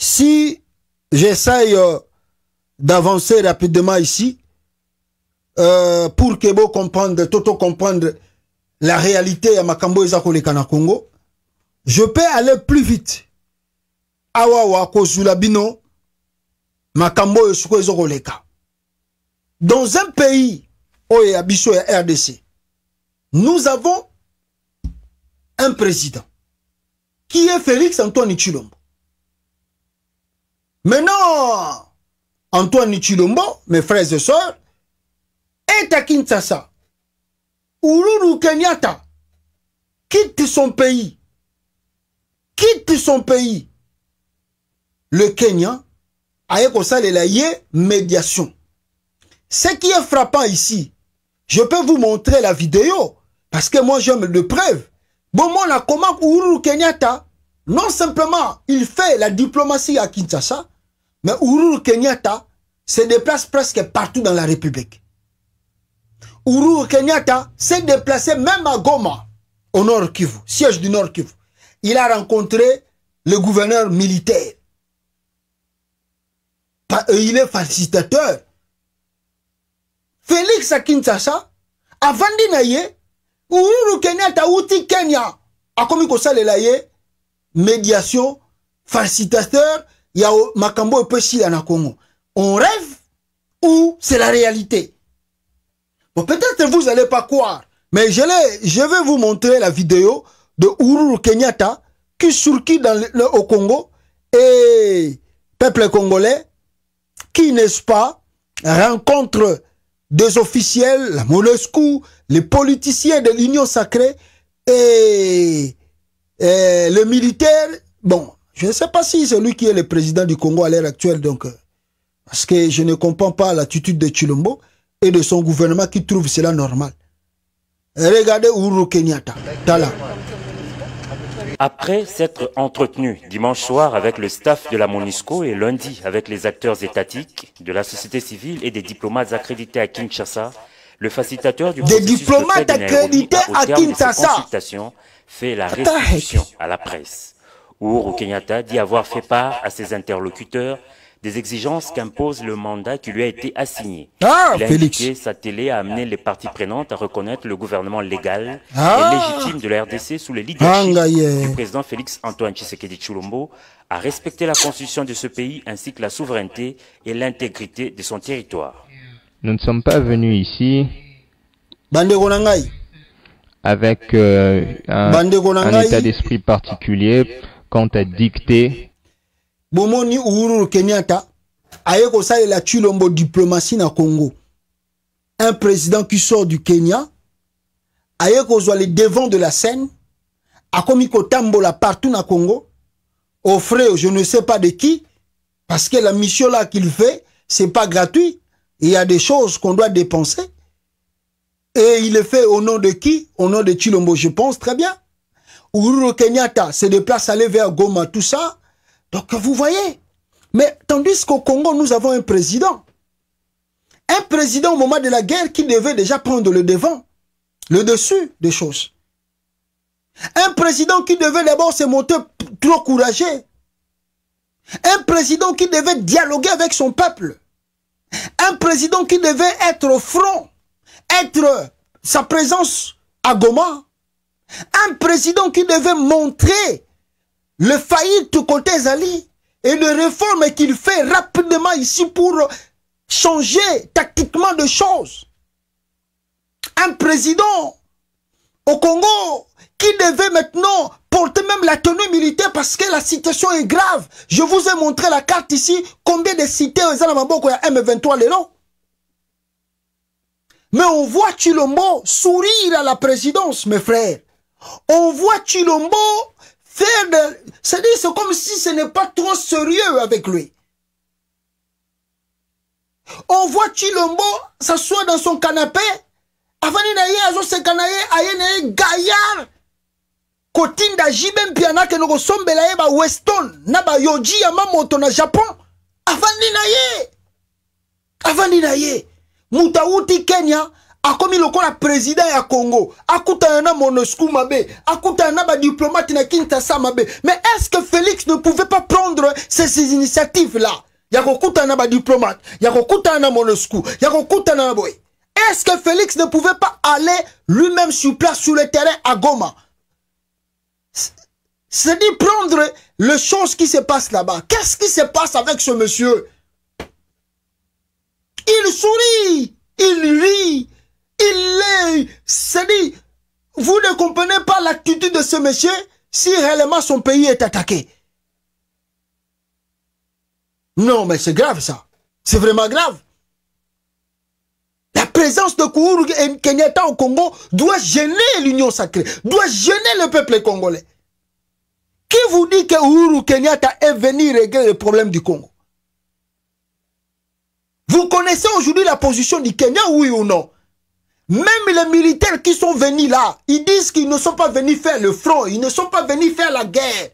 si j'essaye euh, d'avancer rapidement ici, euh, pour que vous compreniez Toto comprendre la réalité à Makambo et Congo, je peux aller plus vite. Awawa Kozula Bino, Makambo et Dans un pays, Oye et RDC, nous avons un président qui est Félix Antoine Chilombo. Maintenant, Antoine Chilombo, mes frères et sœurs, est à Kinshasa. Uhuru Kenyatta quitte son pays. Quitte son pays. Le Kenya a eu médiation. Ce qui est frappant ici, je peux vous montrer la vidéo parce que moi j'aime le preuve. Bon, moi, comment Uluru Kenyatta non simplement, il fait la diplomatie à Kinshasa, mais Uhuru Kenyatta se déplace presque partout dans la République. Uhuru Kenyatta s'est déplacé même à Goma, au Nord Kivu, siège du Nord Kivu. Il a rencontré le gouverneur militaire. Euh, il est facilitateur. Félix à Kinshasa, avant d'y Uhuru Kenyatta outi Kenya, a commis médiation, facilitateur, il y a Makambo et Congo. On rêve ou c'est la réalité peut-être vous n'allez pas croire, mais je, vais vous montrer la vidéo de Uhuru Kenyatta qui surquit dans le, au Congo et peuple congolais qui, n'est-ce pas, rencontre des officiels, la les politiciens de l'Union sacrée et et euh, le militaire, bon, je ne sais pas si c'est lui qui est le président du Congo à l'heure actuelle, donc, euh, parce que je ne comprends pas l'attitude de Chilombo et de son gouvernement qui trouve cela normal. Regardez Urukenyata, Kenyatta, Tala. Après s'être entretenu dimanche soir avec le staff de la MONUSCO et lundi avec les acteurs étatiques, de la société civile et des diplomates accrédités à Kinshasa, le facilitateur du des diplomates accrédités à Kinshasa fait la restitution à la presse. Uhuru Kenyatta dit avoir fait part à ses interlocuteurs des exigences qu'impose le mandat qui lui a été assigné. Ah, sa télé a amené les parties prenantes à reconnaître le gouvernement légal et ah. légitime de la RDC sous le leadership du président Félix Antoine Tshisekedi Chulombo, à respecter la constitution de ce pays ainsi que la souveraineté et l'intégrité de son territoire. Nous ne sommes pas venus ici avec euh, un, état d'esprit particulier quant à dicter. bomoni uhuru kenyatta la tulombo diplomatie na congo un président qui sort du kenya aye le devant de la scène commis tambola partout na congo offrir oh je ne sais pas de qui parce que la mission là qu'il fait c'est pas gratuit il y a des choses qu'on doit dépenser et il est fait au nom de qui Au nom de Chilombo, je pense très bien. Uhuru Kenyatta se déplace aller vers Goma, tout ça. Donc vous voyez. Mais tandis qu'au Congo, nous avons un président. Un président au moment de la guerre qui devait déjà prendre le devant, le dessus des choses. Un président qui devait d'abord se monter trop courageux. Un président qui devait dialoguer avec son peuple. Un président qui devait être au front être sa présence à Goma, un président qui devait montrer le faillite côté Zali et les réformes qu'il fait rapidement ici pour changer tactiquement de choses. Un président au Congo qui devait maintenant porter même la tenue militaire parce que la situation est grave. Je vous ai montré la carte ici, combien de cités à Maboko et M23 les mais on voit Chilombo sourire à la présidence, mes frères. On voit Chilombo faire de... C'est-à-dire, c'est comme si ce n'est pas trop sérieux avec lui. On voit Chilombo s'asseoir dans son canapé. avant na ye azosekana ye aye gaillard, kotinda Jibem mpiana ke nokosombela ba weston na ba yoji ya mamoto na japon Avant na ye Avant na ye Moutaouti Kenya kenya commis lokola président à congo A akutana na monesco mabe akutana ba Diplomate na m'a mabe mais est ce que félix ne pouvait pas prendre ces initiatives là ya Kouta ba Diplomate. ya Kouta Yana Monosku. ya Kouta na Boy. est ce que félix ne pouvait pas aller lui-même sur place sur le terrain à goma c'est-à-dire prendre les choses qui se passent là-bas. Qu'est-ce qui se passe avec ce monsieur il sourit, il rit, il est... C'est dit, vous ne comprenez pas l'attitude de ce monsieur si réellement son pays est attaqué. Non, mais c'est grave ça. C'est vraiment grave. La présence de Kourou Kenyatta au Congo doit gêner l'Union sacrée, doit gêner le peuple congolais. Qui vous dit que Kourou Kenyatta est venu régler le problème du Congo connaissez aujourd'hui la position du Kenya, oui ou non Même les militaires qui sont venus là, ils disent qu'ils ne sont pas venus faire le front, ils ne sont pas venus faire la guerre.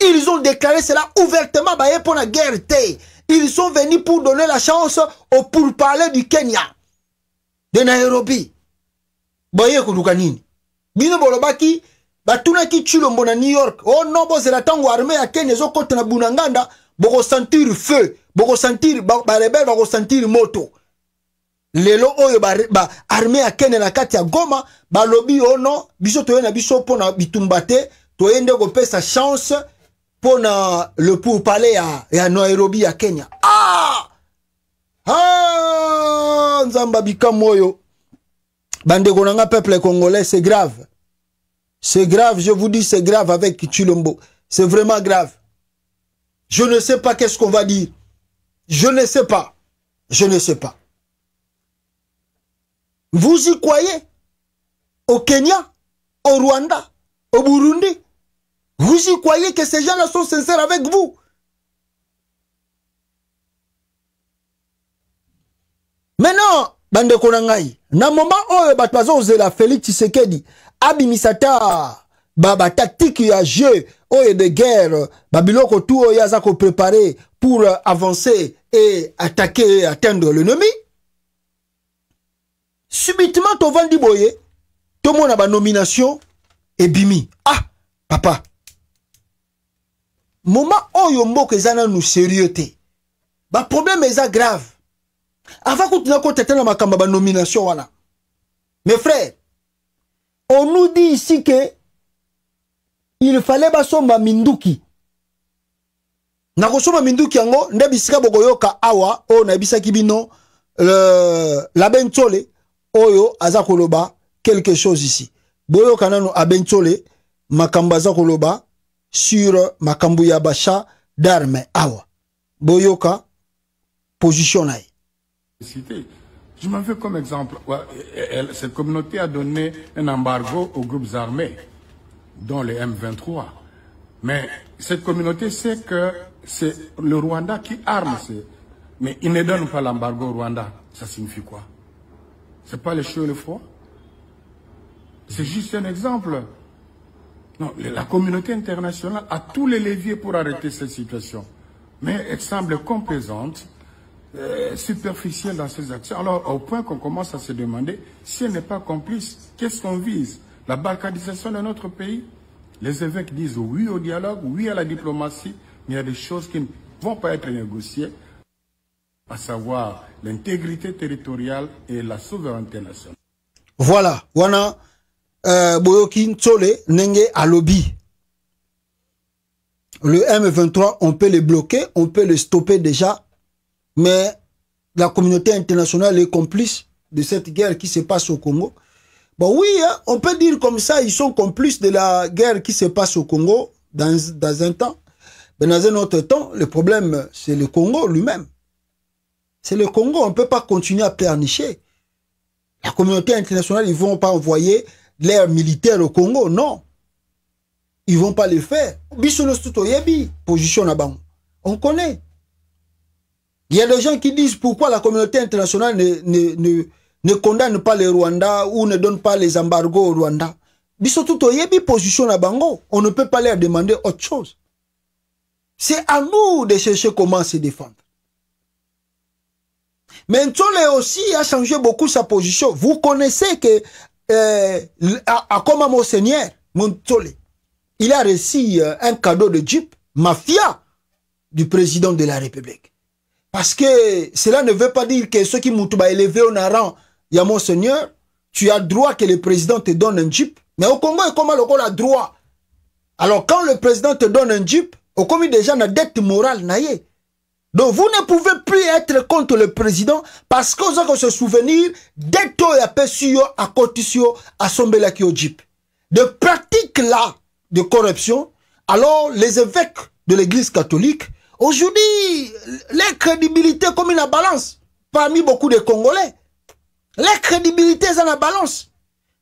Ils ont déclaré cela ouvertement bah, pour la guerre. Ils sont venus pour donner la chance au parler du Kenya, de Nairobi. boye koluka nini bino bolobaki batunaki chilombo na new york oh, non, bozela ntango arme ya kenya ezokɔta na Bunanganda nganda feu bokosentir barebele ressentir moto lelo oyo armé à kene na Katia ya goma lobby o non biso toye na biso pour na bitumba tu toye nde sa chance pour na le parler ya, ya nairobi ya kenya ah! ah! nzamba bikambo oyo bandeko na peuple congolais c'est grave c'est grave je vous dis c'est grave avec chilombo c'est vraiment grave je ne sais pas qu'est-ce qu'on va dire je ne sais pas. Je ne sais pas. Vous y croyez Au Kenya Au Rwanda Au Burundi Vous y croyez que ces gens-là sont sincères avec vous Maintenant, bande dans le na moment oyo bato la félix tshisekedi abimisa ta tactique ya jeu oyo de guerre babiloko tu oyo ko préparé... pour avancer et attaquer et atteindre l'ennemi. Subitement, ton vandi boye, tout le monde a ma nomination et bimi. Ah, papa. Moment oyo mboka eza nanu sérieux te baproblème eza grave avant kotina kotetana na makambo ya banomination wana mes frères on nous dit ici que il fallait basomba minduki nakosoma minduki yango nde bisika awa, o oyo nayebisaki bino euh, la bentole, oyo aza koloba quelque chose ici boyoka nano abe ntsole makambo aza koloba sur makambu ya basha d'arme awa boyoka position na ye Je m'en fais comme exemple. Cette communauté a donné un embargo aux groupes armés, dont les M23. Mais cette communauté sait que c'est le Rwanda qui arme. Mais il ne donne pas l'embargo au Rwanda. Ça signifie quoi C'est pas les cheveux et le froid C'est juste un exemple. la communauté internationale a tous les leviers pour arrêter cette situation. Mais elle semble complaisante, euh, superficielle dans ses actions. Alors, au point qu'on commence à se demander, si elle n'est pas complice, qu'est-ce qu'on vise La balkanisation de notre pays Les évêques disent oui au dialogue, oui à la diplomatie, il y a des choses qui ne vont pas être négociées, à savoir l'intégrité territoriale et la souveraineté nationale. Voilà, voilà. Euh, Boyokin Tsole Nenge Alobi. Le M23, on peut le bloquer, on peut le stopper déjà, mais la communauté internationale est complice de cette guerre qui se passe au Congo. oui, hein, on peut dire comme ça, ils sont complices de la guerre qui se passe au Congo dans un temps. Mais dans un autre temps, le problème, c'est le Congo lui-même. C'est le Congo. On ne peut pas continuer à pleurnicher. La communauté internationale, ils ne vont pas envoyer l'air militaire au Congo. Non. Ils ne vont pas le faire. position On connaît. Il y a des gens qui disent pourquoi la communauté internationale ne, ne, condamne pas les Rwanda ou ne donne pas les embargos au Rwanda. position à bango. On ne peut pas leur demander autre chose. C'est à nous de chercher comment se défendre. Mais aussi a changé beaucoup sa position. Vous connaissez que euh, à, comment mon Seigneur, il a reçu euh, un cadeau de Jeep, mafia, du président de la République. Parce que cela ne veut pas dire que ceux qui m'ont élevé en rang, il y a mon Seigneur, tu as droit que le président te donne un Jeep. Mais au Congo, comment le a droit Alors quand le président te donne un Jeep, commis déjà la dette morale na donc vous ne pouvez plus être contre le président parce que se ce souvenir dette à yo à yo jip de pratique là de corruption alors les évêques de l'église catholique aujourd'hui l'incrédibilité crédibilité comme une balance parmi beaucoup de congolais l'incrédibilité crédibilité en la balance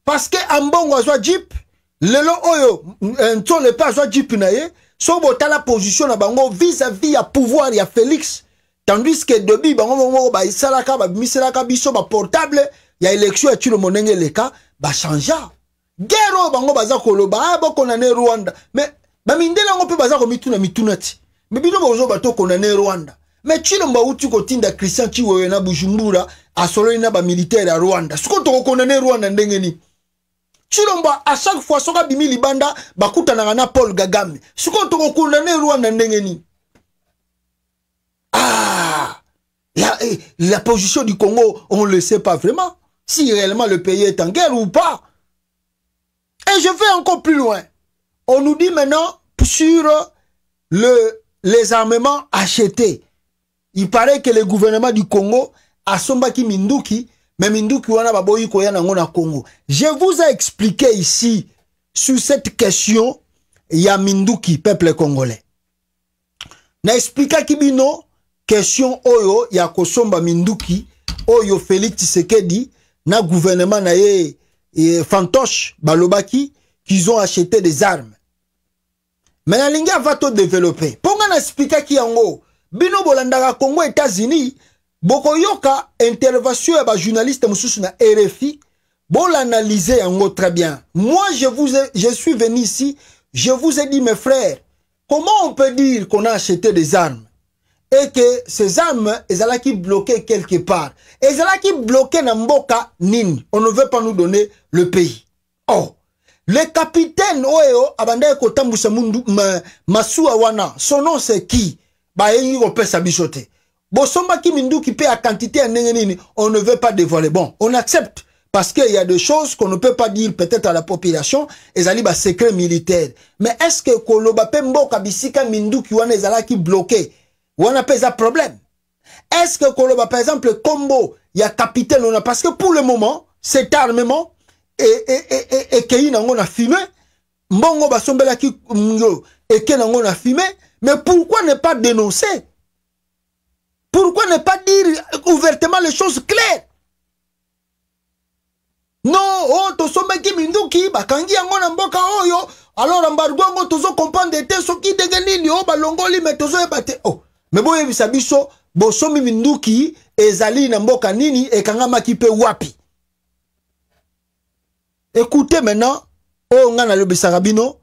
parce que ambongo azwa le long oyo nsole mpe azwa jip soki botala position na bango vis-à-vis ya pouvoir ya félix tandis ke debi bango moko basalaka babimiselaka biso baportable ya élection ya ntino monenge eleka bachangea guerre oyo bango baza koloba a ah, bakondane rwanda me bamindele yango mpe baza komituna mituna ti me bino bozo bato kondane rwanda me ntino bauti kotinda christian chiwewe na bujumbura asololi na bamilitaire ya rwanda sikoyo tokokondane rwanda ndenge nini culomba à chaque fois son Banda Bakuta na paul rwanda ah la, eh, la position du congo on le sait pas vraiment si réellement le pays est en guerre ou pas et je vais encore plus loin on nous dit maintenant sur le, les armements achetés il paraît que le gouvernement du congo baki minduki me minduki wana baboyi koya nango na congo je vous ai expliqué ici sur cette question ya minduki peuple congolais naexplikaki bino question oyo ya kosomba minduki oyo félix tshisekedi na gouvernement na ye e, fantoche balobaki qu'ils ont acheté des armes me nalingi ava to développe mpo nga naexplikaki yango bino bolandaka congo états-unis bokoyoka intervention ya bajournaliste mosusu na rfi bolanalyse yango très bien moi je, vous ai, je suis venu ici je vous ai dit mes frères comment on peut dire qu'on a acheté des armes et que ces armes ezalaki bloquées quelque part ezalaki bloquées na mboka nini on ne veut pas nous donner le pays oh le capitaine oyo abandaki kotambusa mundu ma, masuwa wana son nom c'est qui bayengi kopesa biso te bosombaki quantité on ne veut pas dévoiler bon on accepte parce qu'il y a des choses qu'on ne peut pas dire peut-être à la population les un bah, secret militaire mais est-ce que koloba pe mboka bisika qui wana ezalaki bloqué wana pe ça problème est-ce que koloba par exemple combo y capitaine on a parce que pour le moment cet armement est nango na fumé mbongo basombelaki nango na fumé. mais pourquoi ne pas dénoncer Pourquoi ne pas dire ouvertement les choses claires non oyo oh, tosombaki minduki bakangi yango na mboka oyo alora mbargo yango tozokomprendre te soki ndenge nini oyo oh, balongoli me tozoyeba te o oh. me boyebisa biso bosombi minduki ezali na mboka nini ekangamaki mpe wapi ekute maintenant oyo ngai nalobisaka bino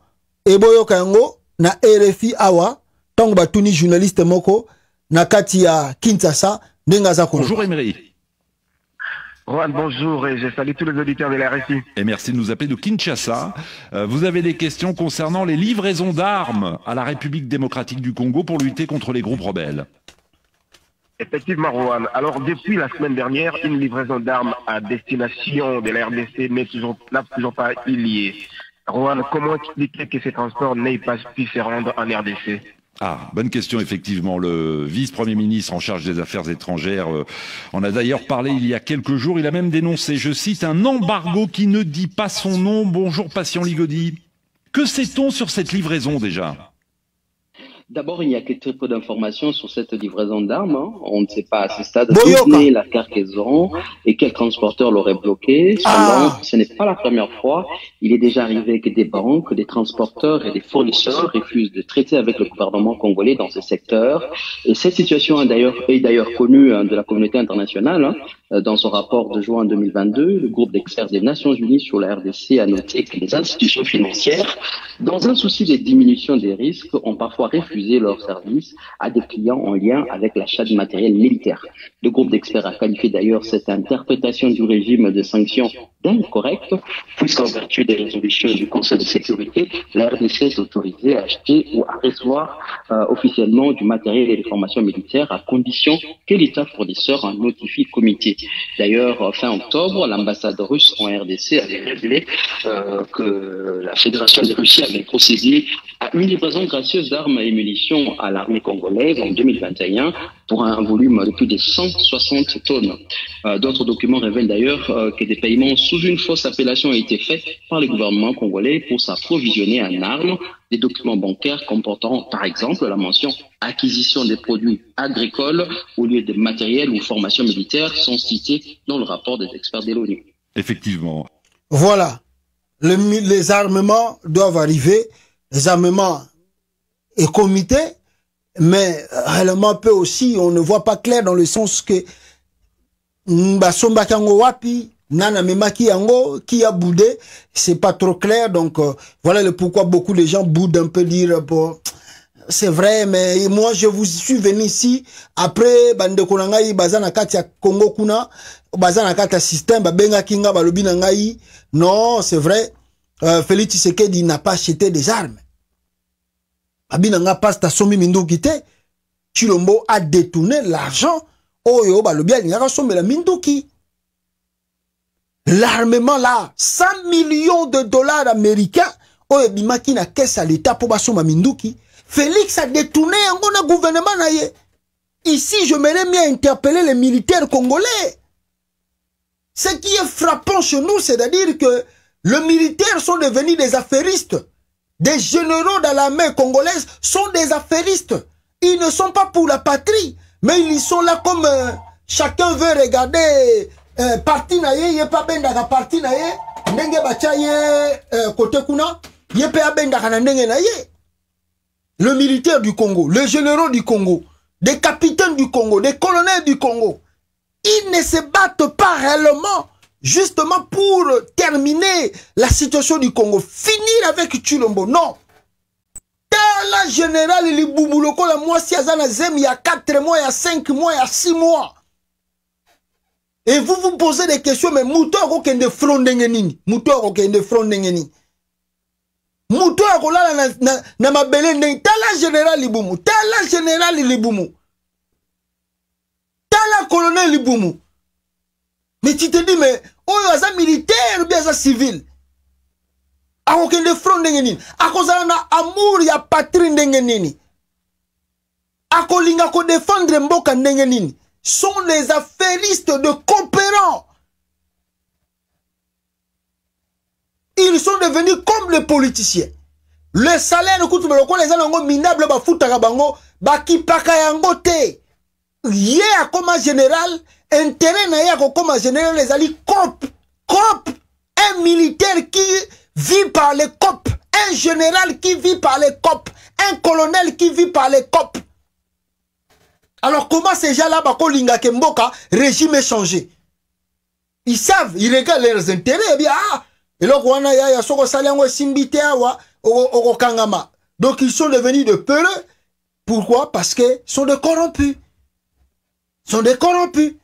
eboyoka yango na rfi awa ntango batuni journaliste moko Nakatia Kinshasa Nengazako. Bonjour Emery. Juan, bonjour et je salue tous les auditeurs de la Et merci de nous appeler de Kinshasa. Euh, vous avez des questions concernant les livraisons d'armes à la République démocratique du Congo pour lutter contre les groupes rebelles. Effectivement, Rouane. Alors, depuis la semaine dernière, une livraison d'armes à destination de la RDC n'est toujours, pas liée. Rouane, comment expliquer que ces transports n'aient pas pu se rendre en RDC ah, bonne question, effectivement. Le vice-premier ministre en charge des Affaires étrangères euh, en a d'ailleurs parlé il y a quelques jours. Il a même dénoncé, je cite, un embargo qui ne dit pas son nom. Bonjour, patient Ligodi. Que sait-on sur cette livraison déjà D'abord, il n'y a que très peu d'informations sur cette livraison d'armes. Hein. On ne sait pas à ce stade est la cargaison et quel transporteur l'aurait bloqué. Ah. ce n'est pas la première fois. Il est déjà arrivé que des banques, des transporteurs et des fournisseurs refusent de traiter avec le gouvernement congolais dans ce secteur. Et cette situation est d'ailleurs connue hein, de la communauté internationale. Hein. Euh, dans son rapport de juin 2022, le groupe d'experts des Nations Unies sur la RDC a noté que les institutions financières, dans un souci de diminution des risques, ont parfois refusé leurs services à des clients en lien avec l'achat de matériel militaire. Le groupe d'experts a qualifié d'ailleurs cette interprétation du régime de sanctions d'incorrecte, puisqu'en vertu des résolutions du Conseil de sécurité, la RDC est autorisée à acheter ou à recevoir euh, officiellement du matériel et des formations militaires à condition que l'État fournisseur en notifie le comité. D'ailleurs, fin octobre, l'ambassade russe en RDC avait révélé euh, que la Fédération de Russie avait procédé à une livraison gracieuse d'armes et munitions à l'armée congolaise en 2021 pour un volume de plus de 160 tonnes. Euh, d'autres documents révèlent d'ailleurs euh, que des paiements sous une fausse appellation ont été faits par le gouvernement congolais pour s'approvisionner en armes des documents bancaires comportant, par exemple, la mention acquisition des produits agricoles au lieu de matériel ou formation militaire sont cités dans le rapport des experts de l'ONU. Effectivement. Voilà. les armements doivent arriver, les armements et comités, mais réellement peu aussi, on ne voit pas clair dans le sens que nana ki yango qui a boudé c'est pas trop clair donc euh, voilà le pourquoi beaucoup de gens boudent un peu dire euh, bon c'est vrai mais moi je vous suis venu ici après bande konangai bazana baza na kati Congo kuna baza na kati ya système babenga kinga balobi nangai ngai non c'est vrai euh, Félix Tshisekedi n'a pas acheté des armes babi na nga passe tasomi minduki te Chilombo a détourné l'argent oyo balobi alingaka sombela minduki l'armement là 100 millions de dollars américains oyo oh, a na à l'État pour minduki félix a détourné un gouvernement ici je me mis à interpeller les militaires congolais ce qui est frappant chez nous c'est-à-dire que les militaires sont devenus des affairistes des généraux dans l'armée congolaise sont des affairistes ils ne sont pas pour la patrie mais ils sont là comme euh, chacun veut regarder parti eh, parti na ndenge le militaire du congo le généraux du congo des capitaines du congo des colonels du congo ils ne se battent pas réellement justement pour terminer la situation du Congo, finir avec Chulombo. Non. la général la il y a 4 mois, il y a 5 mois, il y a 6 mois. Et vous vous posez des questions, mais mouton okende front ndengenini. Mouton okende front ndengenini. Mouton akolala na, na, na mabele ndenge. Tala général Libumu. Tala général Libumu. Tala colonel Libumu. Mais tu te dis, mais oyo oh, aza militaire ou bien aza civil. akokende front ndenge nini akozala na amour ya patrie ndenge nini akolinga kodefendre mboka ndenge nini sont les affairistes de coopérants. Ils sont devenus comme les politiciens. Le salaire coûte le quoi les gens minable. ba futaka bango ba kipaka yango te. Ye a comme général, intérêt na ya comme général les ali cop cop un militaire qui vit par les cop, un général qui vit par les cop, un colonel qui vit par les cop. Alors comment ces gens-là, Bakolinga Kemboka, régime est changé Ils savent, ils regardent leurs intérêts, et eh bien, ah, et là, a ya a soko salango simbite awa, ah, Donc ils sont devenus de peureux. Pourquoi Parce qu'ils sont des corrompus. Ils sont des corrompus.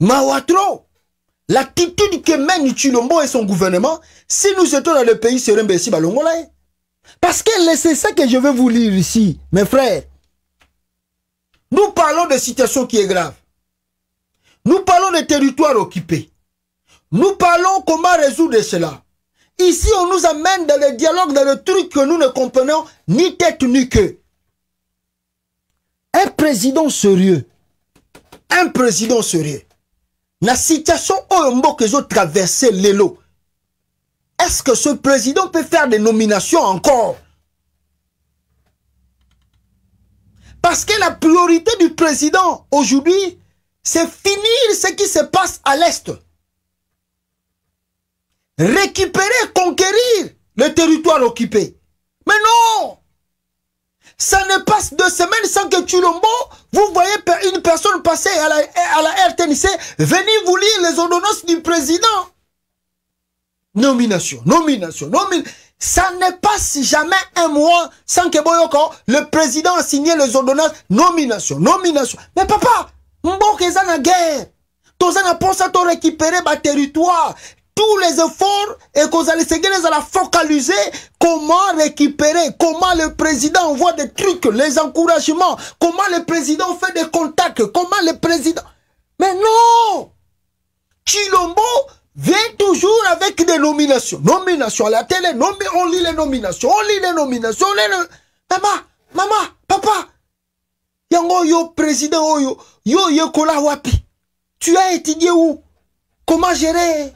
Mawatro, l'attitude que mène Chilombo et son gouvernement, si nous étions dans le pays, serait à ben, Balongolae. Parce que c'est ça que je veux vous lire ici, mes frères. Nous parlons de situation qui est grave. Nous parlons de territoires occupés. Nous parlons comment résoudre cela. Ici, on nous amène dans le dialogue, dans le truc que nous ne comprenons ni tête ni queue. Un président sérieux, un président sérieux, la situation au que ont traversé l'élo, est-ce que ce président peut faire des nominations encore Parce que la priorité du président aujourd'hui, c'est finir ce qui se passe à l'Est. Récupérer, conquérir le territoire occupé. Mais non Ça ne passe deux semaines sans que Chulombo, vous voyez une personne passer à la, à la RTNC, venez vous lire les ordonnances du président. Nomination, nomination, nomination ça ne passe jamais un mois sans que le président a signé les ordonnances nomination, nomination. Mais papa, Mbokeza na une guerre. on à récupérer territoire. Tous les efforts et qu'on allait se à la focaliser comment récupérer, comment le président envoie des trucs, les encouragements, comment le président fait des contacts, comment le président. Mais non! Chilombo vient toujours avec des nominations. Nominations à la télé, on lit les nominations, on lit les nominations, Maman, maman, papa, yango yo président oh, yo wapi. Tu as étudié où Comment gérer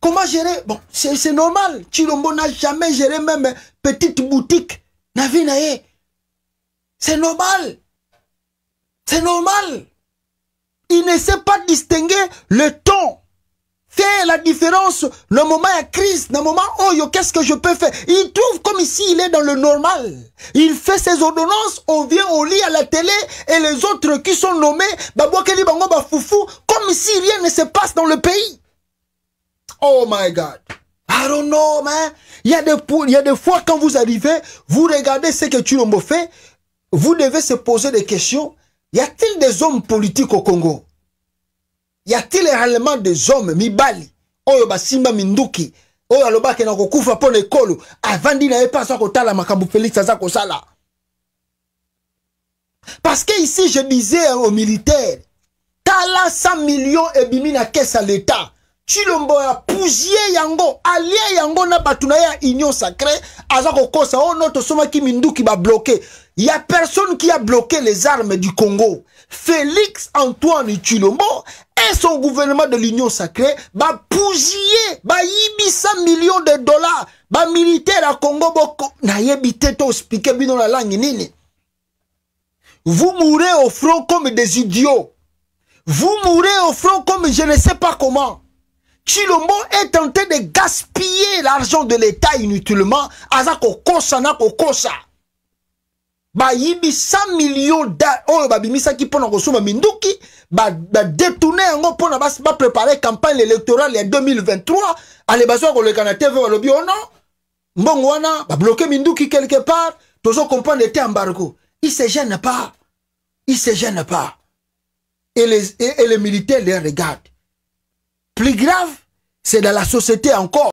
Comment gérer Bon, c'est normal. Chilombo n'a jamais géré même petite boutique. C'est normal. C'est normal. Il ne sait pas distinguer le temps fait la différence le moment à crise, le moment oh yo, qu'est-ce que je peux faire Il trouve comme ici il est dans le normal. Il fait ses ordonnances, on vient au lit à la télé et les autres qui sont nommés bah, bah, comme si rien ne se passe dans le pays. Oh my god. I don't know man. Il y a des fois quand vous arrivez, vous regardez ce que tu nous fait, vous devez se poser des questions. Y a-t-il des hommes politiques au Congo y a-t-il des hommes mibali oyo basimba minduki oyo alobaki na kokufa mpo na ekolo avandi na ye mpe sa kotala makabu félix aza parce que ici je disais aux militaires tala 100 millions ebimi na kese l'état chilombo ya puzie yango allié yango na batunaya ya union sacré aza kokosa oyo oh Soma ki minduki y a personne qui a bloqué les armes du congo félix antoine chilombo et son gouvernement de l'union sacrée va y ba 100 millions de dollars ba militaire à Congo la langue nini vous mourrez au front comme des idiots vous mourrez au front comme je ne sais pas comment Chilombo est tenté de gaspiller l'argent de l'État inutilement. Azako kosa na kosa. Il a 100 millions d'euros qui ont été minduki pour yango pas préparer campagne électorale en 2023 ale bazwa tv wana bloqué Mindouki quelque part tozo comprendre embargo il se gêne pas il se gêne pas et les, et les militaires les regardent plus grave c'est dans la société encore